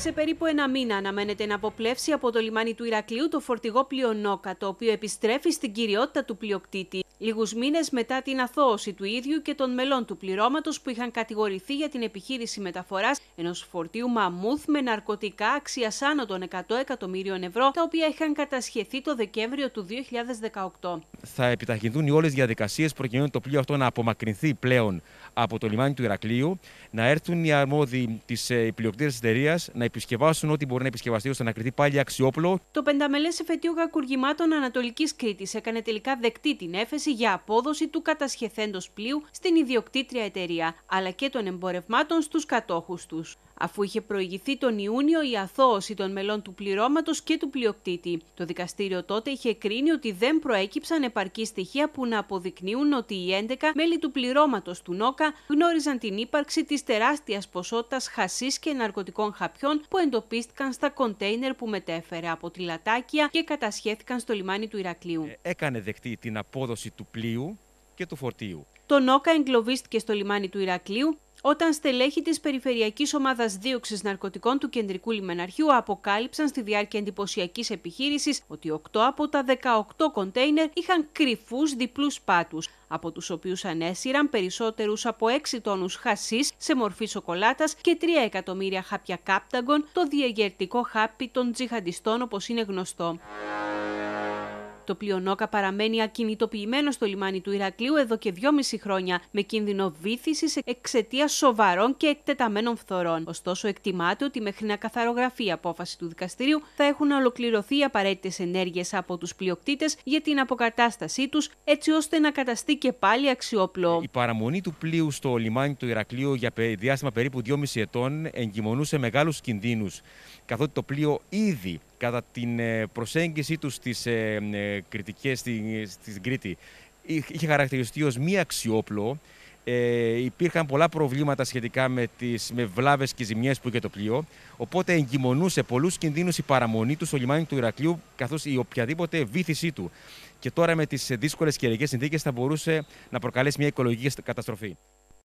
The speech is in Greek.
Σε περίπου ένα μήνα αναμένεται να αποπλεύσει από το λιμάνι του Ηρακλείου το φορτηγό πλειονόκα, το οποίο επιστρέφει στην κυριότητα του πλειοκτήτη λίγους μήνες μετά την αθώωση του ίδιου και των μελών του πληρώματος που είχαν κατηγορηθεί για την επιχείρηση μεταφοράς ενός φορτίου μαμούθ με ναρκωτικά αξίας άνω των 100 εκατομμύριων ευρώ, τα οποία είχαν κατασχεθεί το Δεκέμβριο του 2018. Θα επιταχυνθούν οι όλες διαδικασίες προκειμένου το πλοίο αυτό να απομακρυνθεί πλέον από το λιμάνι του Ηρακλείου, να έρθουν οι αρμόδιοι της ε, πλειοκτήρα εταιρείας να επισκευάσουν ό,τι μπορεί να επισκευαστεί ώστε να κρυθεί πάλι αξιόπλο. Το πενταμελές εφετείο κακουργημάτων Ανατολικής Κρήτης έκανε τελικά δεκτή την έφεση για απόδοση του κατασχεθέντος πλοίου στην ιδιοκτήτρια εταιρεία αλλά και των εμπορευμάτων στους κατόχους τους αφού είχε προηγηθεί τον Ιούνιο η αθώωση των μελών του πληρώματος και του πλειοκτήτη. Το δικαστήριο τότε είχε κρίνει ότι δεν προέκυψαν επαρκή στοιχεία που να αποδεικνύουν ότι οι 11 μέλη του πληρώματος του ΝΟΚΑ γνώριζαν την ύπαρξη της τεράστιας ποσότητας χασής και ναρκωτικών χαπιών που εντοπίστηκαν στα κοντέινερ που μετέφερε από τη Λατάκια και κατασχέθηκαν στο λιμάνι του Ηρακλείου. Ε, έκανε δεκτή την απόδοση του πλοίου και του φορτίου. Το ΝΟΚΑ εγκλωβίστηκε στο λιμάνι του Ηρακλείου όταν στελέχη της Περιφερειακής Ομάδας Δίωξης Ναρκωτικών του Κεντρικού Λιμεναρχείου αποκάλυψαν στη διάρκεια εντυπωσιακής επιχείρησης ότι 8 από τα 18 κοντέινερ είχαν κρυφούς διπλούς πάτους, από τους οποίους ανέσυραν περισσότερους από 6 τόνους χασίς σε μορφή σοκολάτας και 3 εκατομμύρια χάπια κάπταγκον, το διαγερτικό χάπι των τζιχαντιστών όπως είναι γνωστό. Το πλειονόκα παραμένει ακινητοποιημένο στο λιμάνι του Ηρακλείου εδώ και 2,5 χρόνια, με κίνδυνο βήθησης εξαιτίας σοβαρών και εκτεταμένων φθορών. Ωστόσο, εκτιμάται ότι μέχρι να καθαρογραφεί η απόφαση του δικαστηρίου θα έχουν ολοκληρωθεί οι απαραίτητες ενέργειες από τους πλειοκτήτες για την αποκατάστασή τους, έτσι ώστε να καταστεί και πάλι αξιόπλο. Η παραμονή του πλοίου στο λιμάνι του Ηρακλείου για διάστημα περίπου 2,5 ετών εγκυμονούσε μεγάλους κινδύνους, καθότι το πλοίο ήδη κατά την ε, προσέγγιση τους στις ε, ε, κριτικές στην Κρήτη είχε χαρακτηριστεί ως μη αξιόπλο. Ε, υπήρχαν πολλά προβλήματα σχετικά με, τις, με βλάβες και ζημιές που είχε το πλοίο, οπότε εγκυμονούσε πολλούς κινδύνους η παραμονή του στο λιμάνι του Ηρακλείου, καθώς η οποιαδήποτε βήθησή του. Και τώρα με τις δύσκολες καιρικές συνθήκες θα μπορούσε να προκαλέσει μια οικολογική καταστροφή.